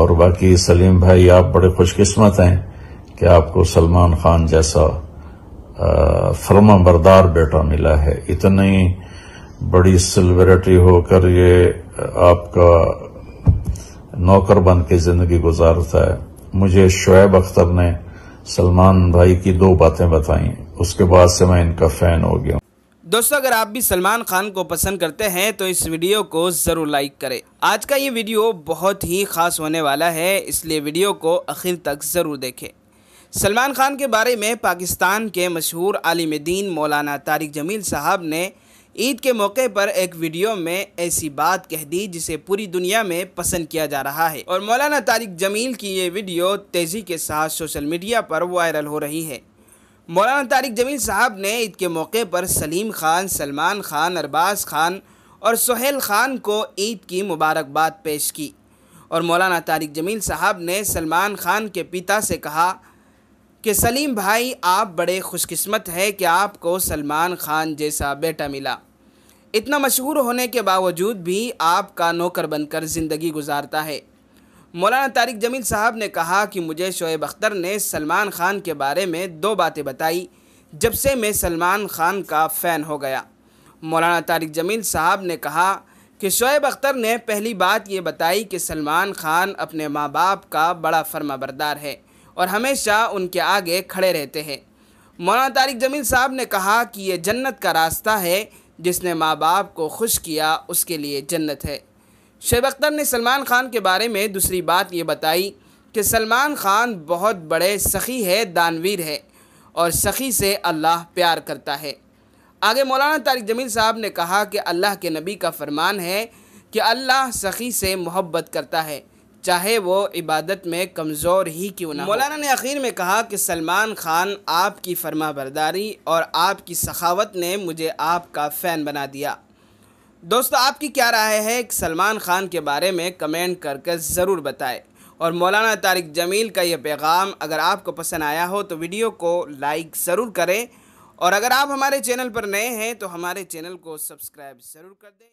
और बाकी सलीम भाई आप बड़े खुशकिस्मत हैं कि आपको सलमान खान जैसा फर्मा बरदार बेटा मिला है इतनी बड़ी सेलिब्रिटी होकर ये आपका नौकर बन के ज़िंदगी गुजारता है मुझे शुएब अख्तर ने सलमान भाई की दो बातें बताई उसके बाद से मैं इनका फ़ैन हो गया दोस्तों अगर आप भी सलमान खान को पसंद करते हैं तो इस वीडियो को ज़रूर लाइक करें आज का ये वीडियो बहुत ही ख़ास होने वाला है इसलिए वीडियो को आखिर तक ज़रूर देखें सलमान खान के बारे में पाकिस्तान के मशहूर आलिम दीन मौलाना तारिक जमील साहब ने ईद के मौके पर एक वीडियो में ऐसी बात कह दी जिसे पूरी दुनिया में पसंद किया जा रहा है और मौलाना तारिक जमील की ये वीडियो तेज़ी के साथ सोशल मीडिया पर वायरल हो रही है मौलाना तारिक जमील साहब ने ईद के मौके पर सलीम खान सलमान खान अरबाज खान और सोहेल खान को ईद की मुबारकबाद पेश की और मौलाना तारिक जमील साहब ने सलमान खान के पिता से कहा कि सलीम भाई आप बड़े खुशकिस्मत हैं कि आपको सलमान खान जैसा बेटा मिला इतना मशहूर होने के बावजूद भी आपका नौकर बनकर ज़िंदगी गुजारता है मौलाना तारिक जमील साहब ने कहा कि मुझे शोएब अख्तर ने सलमान खान के बारे में दो बातें बताई जब से मैं सलमान खान का फ़ैन हो गया मौलाना तारिक जमील साहब ने कहा कि शोएब अख्तर ने पहली बात ये बताई कि सलमान खान अपने माँ बाप का बड़ा फर्माबरदार है और हमेशा उनके आगे खड़े रहते हैं मौलाना तारिक जमील साहब ने कहा कि ये जन्नत का रास्ता है जिसने माँ बाप को खुश किया उसके लिए जन्नत है शेब अख्तर ने सलमान खान के बारे में दूसरी बात ये बताई कि सलमान खान बहुत बड़े सखी है दानवीर है और सखी से अल्लाह प्यार करता है आगे मौलाना तारिक जमील साहब ने कहा कि अल्लाह के नबी का फरमान है कि अल्लाह सखी से मोहब्बत करता है चाहे वो इबादत में कमज़ोर ही क्यों ना मौलाना ने आखिर में कहा कि सलमान खान आपकी फरमा बरदारी और आपकी सखावत ने मुझे आपका फ़ैन बना दिया दोस्तों आपकी क्या राय है सलमान खान के बारे में कमेंट करके ज़रूर बताएं और मौलाना तारिक जमील का यह पैगाम अगर आपको पसंद आया हो तो वीडियो को लाइक ज़रूर करें और अगर आप हमारे चैनल पर नए हैं तो हमारे चैनल को सब्सक्राइब ज़रूर कर दें